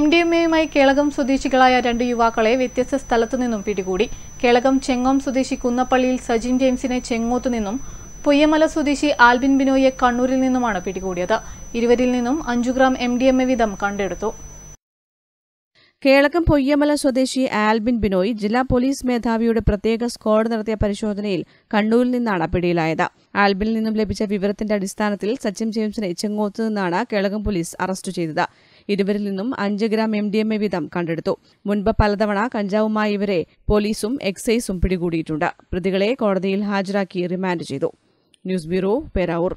M D M എയുമായി കേളകം സ്വദേശികളായ രണ്ട് യുവാക്കളെ വ്യത്യസ്ത സ്ഥലത്തു നിന്നും പിടികൂടി കേളകം ചെങ്ങോം സ്വദേശി കുന്നപ്പള്ളിയിൽ സജിൻ ജെയിംസിനെ ചെങ്ങോത്തു നിന്നും പൊയ്യമല സ്വദേശി ആൽബിൻ ബിനോയെ കണ്ണൂരിൽ നിന്നുമാണ് പിടികൂടിയത് ഇരുവരിൽ നിന്നും അഞ്ചു gram M D M A വീതം കണ്ടെടുത്തു കേളകം പൊയ്യമല സ്വദേശി ആൽബിൻ ബിനോയ് ജില്ലാ പോലീസ് മേധാവിയുടെ പ്രത്യേക സ്ക്വാഡ് നടത്തിയ പരിശോധനയിൽ കണ്ണൂരിൽ നിന്നാണ് പിടിയിലായത് ആൽബിനിൽ നിന്നും ലഭിച്ച വിവരത്തിന്റെ അടിസ്ഥാനത്തിൽ സച്ചിൻ ജെയിംസിനെ ചെങ്ങോത്തു നിന്നാണ് കേളകം പോലീസ് അറസ്റ്റ് ചെയ്തത് ഇരുവരിൽ നിന്നും അഞ്ച് gram M D M A വീതം കണ്ടെടുത്തു മുൻപ് പലതവണ കഞ്ചാവുമായി ഇവരെ പോലീസും എക്സൈസും പിടികൂടിയിട്ടുണ്ട് പ്രതികളെ കോടതിയിൽ ഹാജരാക്കി റിമാൻഡ് ചെയ്തു ന്യൂസ് ബ്യൂറോ പേരാവൂർ